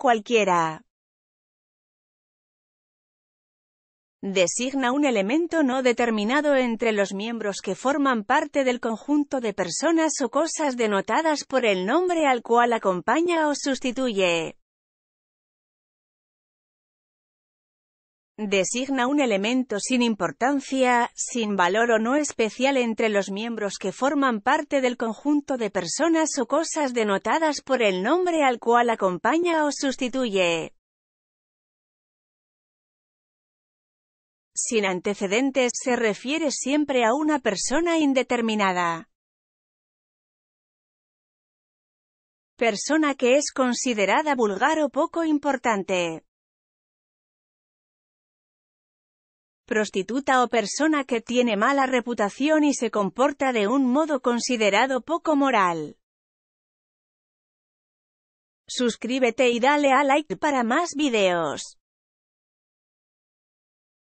Cualquiera. Designa un elemento no determinado entre los miembros que forman parte del conjunto de personas o cosas denotadas por el nombre al cual acompaña o sustituye. designa un elemento sin importancia, sin valor o no especial entre los miembros que forman parte del conjunto de personas o cosas denotadas por el nombre al cual acompaña o sustituye. Sin antecedentes se refiere siempre a una persona indeterminada. Persona que es considerada vulgar o poco importante. prostituta o persona que tiene mala reputación y se comporta de un modo considerado poco moral. Suscríbete y dale a like para más videos.